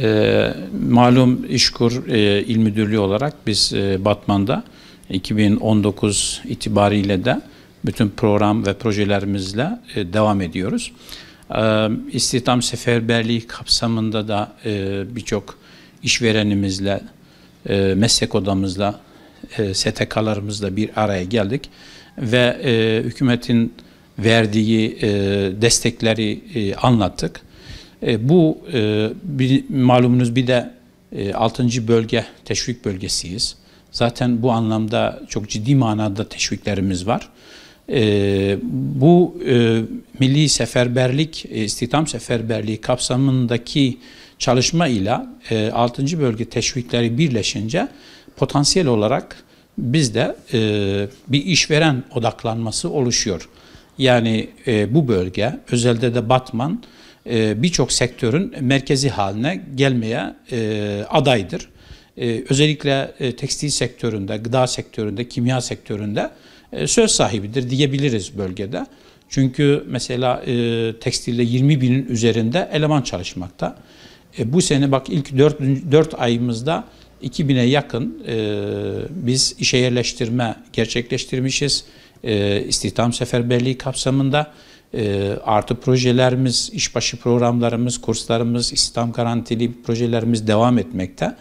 E, malum İşkur e, İl Müdürlüğü olarak biz e, Batman'da 2019 itibariyle de bütün program ve projelerimizle e, devam ediyoruz. E, istihdam seferberliği kapsamında da e, birçok işverenimizle, e, meslek odamızla, e, STK'larımızla bir araya geldik ve e, hükümetin verdiği e, destekleri e, anlattık. E, bu e, bir, malumunuz bir de e, 6. bölge teşvik bölgesiyiz. Zaten bu anlamda çok ciddi manada teşviklerimiz var. E, bu e, milli seferberlik, e, istihdam seferberliği kapsamındaki çalışma ile 6. E, bölge teşvikleri birleşince potansiyel olarak bizde e, bir işveren odaklanması oluşuyor. Yani e, bu bölge özelde de Batman birçok sektörün merkezi haline gelmeye adaydır. Özellikle tekstil sektöründe, gıda sektöründe, kimya sektöründe söz sahibidir diyebiliriz bölgede. Çünkü mesela tekstilde 20 binin üzerinde eleman çalışmakta. E, bu sene bak ilk 4, 4 ayımızda 2000'e yakın e, biz işe yerleştirme gerçekleştirmişiz. E, istihdam seferberliği kapsamında e, artı projelerimiz, işbaşı programlarımız, kurslarımız, istihdam garantili projelerimiz devam etmekte.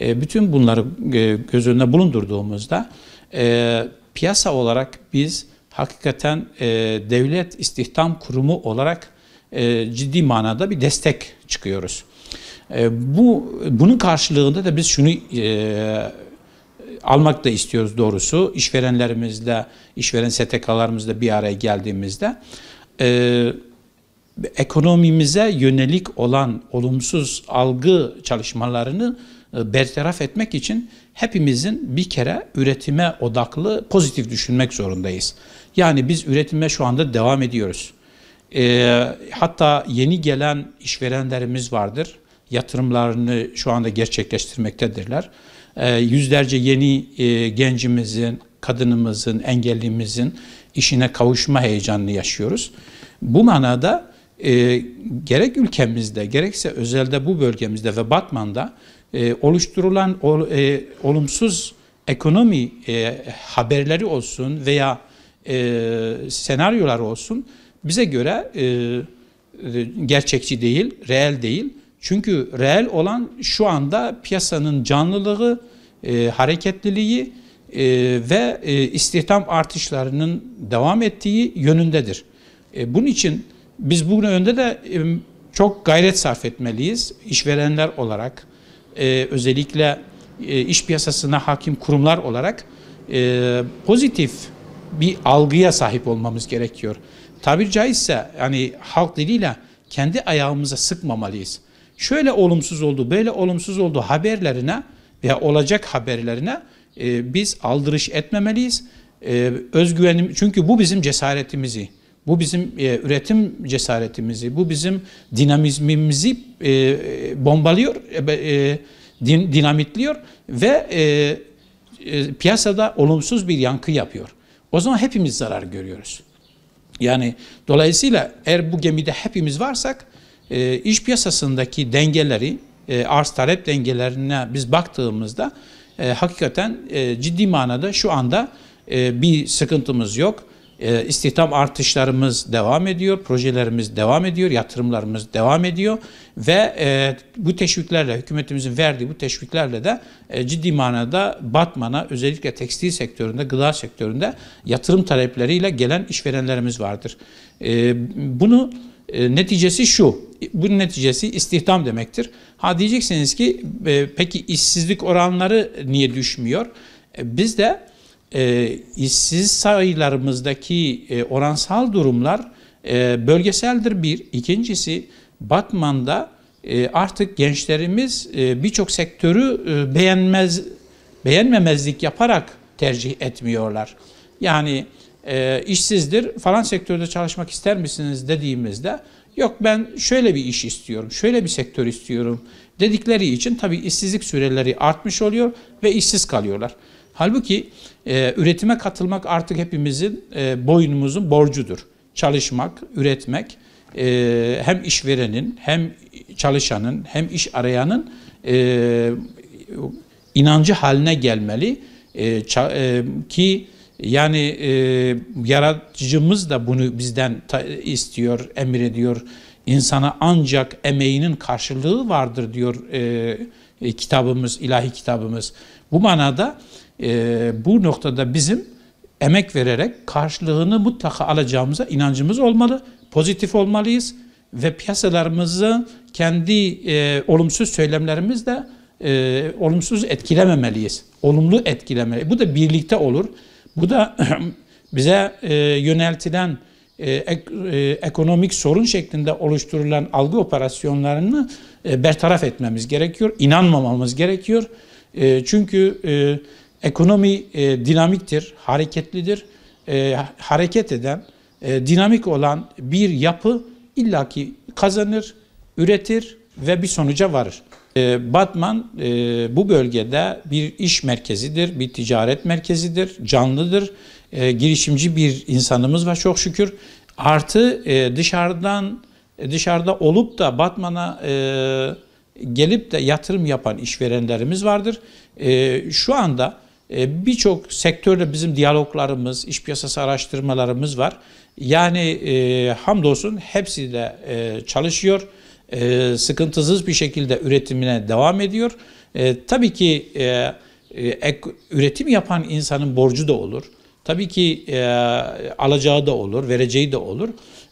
E, bütün bunları e, göz önüne bulundurduğumuzda e, piyasa olarak biz hakikaten e, devlet istihdam kurumu olarak e, ciddi manada bir destek çıkıyoruz. E, bu bunun karşılığında da biz şunu e, almak da istiyoruz doğrusu. işverenlerimizle işveren STK'larımızla bir araya geldiğimizde e, ekonomimize yönelik olan olumsuz algı çalışmalarını e, bertaraf etmek için hepimizin bir kere üretime odaklı pozitif düşünmek zorundayız. Yani biz üretime şu anda devam ediyoruz. E, hatta yeni gelen işverenlerimiz vardır yatırımlarını şu anda gerçekleştirmektedirler. E, yüzlerce yeni e, gencimizin, kadınımızın, engellimizin işine kavuşma heyecanını yaşıyoruz. Bu manada e, gerek ülkemizde gerekse özelde bu bölgemizde ve Batman'da e, oluşturulan ol, e, olumsuz ekonomi e, haberleri olsun veya e, senaryolar olsun bize göre e, e, gerçekçi değil, reel değil. Çünkü reel olan şu anda piyasanın canlılığı, e, hareketliliği e, ve e, istihdam artışlarının devam ettiği yönündedir. E, bunun için biz bugün önde de e, çok gayret sarf etmeliyiz işverenler olarak, e, özellikle e, iş piyasasına hakim kurumlar olarak e, pozitif bir algıya sahip olmamız gerekiyor. Tabir caizse yani halk diliyle kendi ayağımıza sıkmamalıyız şöyle olumsuz oldu, böyle olumsuz oldu haberlerine veya olacak haberlerine e, biz aldırış etmemeliyiz. E, özgüvenim çünkü bu bizim cesaretimizi, bu bizim e, üretim cesaretimizi, bu bizim dinamizmimizi e, bombalıyor, e, e din, dinamitliyor ve e, e, piyasada olumsuz bir yankı yapıyor. O zaman hepimiz zarar görüyoruz. Yani dolayısıyla eğer bu gemide hepimiz varsak e, iş piyasasındaki dengeleri, e, arz talep dengelerine biz baktığımızda e, hakikaten e, ciddi manada şu anda e, bir sıkıntımız yok. E, istihdam artışlarımız devam ediyor, projelerimiz devam ediyor, yatırımlarımız devam ediyor ve e, bu teşviklerle, hükümetimizin verdiği bu teşviklerle de e, ciddi manada Batman'a özellikle tekstil sektöründe, gıda sektöründe yatırım talepleriyle gelen işverenlerimiz vardır. E, bunu e, neticesi şu. bu neticesi istihdam demektir. Ha diyeceksiniz ki e, peki işsizlik oranları niye düşmüyor? E, biz de e, işsiz sayılarımızdaki oransal durumlar bölgeseldir bir. İkincisi Batman'da artık gençlerimiz birçok sektörü beğenmez beğenmemezlik yaparak tercih etmiyorlar. Yani e, işsizdir falan sektörde çalışmak ister misiniz dediğimizde yok ben şöyle bir iş istiyorum, şöyle bir sektör istiyorum dedikleri için tabii işsizlik süreleri artmış oluyor ve işsiz kalıyorlar. Halbuki e, üretime katılmak artık hepimizin e, boynumuzun borcudur. Çalışmak, üretmek e, hem işverenin hem çalışanın hem iş arayanın e, inancı haline gelmeli e, ça, e, ki yani e, yaratıcımız da bunu bizden istiyor, emrediyor. İnsana ancak emeğinin karşılığı vardır diyor e, e, kitabımız, ilahi kitabımız. Bu manada e, bu noktada bizim emek vererek karşılığını mutlaka alacağımıza inancımız olmalı. Pozitif olmalıyız ve piyasalarımızı kendi e, olumsuz söylemlerimizle e, olumsuz etkilememeliyiz. Olumlu etkilemeli. Bu da birlikte olur. Bu da bize e, yöneltilen e, e, ekonomik sorun şeklinde oluşturulan algı operasyonlarını e, bertaraf etmemiz gerekiyor. İnanmamamız gerekiyor. E, çünkü e, ekonomi e, dinamiktir, hareketlidir. E, hareket eden, e, dinamik olan bir yapı illaki kazanır, üretir, ve bir sonuca varır. Ee, Batman e, bu bölgede bir iş merkezidir, bir ticaret merkezidir, canlıdır. Ee, girişimci bir insanımız var çok şükür. Artı e, dışarıdan e, dışarıda olup da Batman'a gelip de yatırım yapan işverenlerimiz vardır. Ee, şu anda birçok sektörle bizim diyaloglarımız, iş piyasası araştırmalarımız var. Yani hamdolsun hepsi de çalışıyor. E, sıkıntısız bir şekilde üretimine devam ediyor. E, tabii ki e, e, ek, üretim yapan insanın borcu da olur. Tabii ki e, alacağı da olur, vereceği de olur.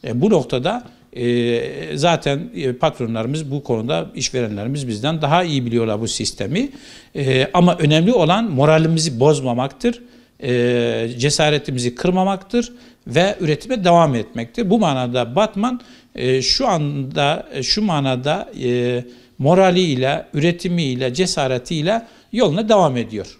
E, bu noktada e, zaten e, patronlarımız bu konuda, işverenlerimiz bizden daha iyi biliyorlar bu sistemi. E, ama önemli olan moralimizi bozmamaktır e, cesaretimizi kırmamaktır ve üretime devam etmektir. Bu manada Batman e, şu anda e, şu manada e, moraliyle, üretimiyle, cesaretiyle yoluna devam ediyor.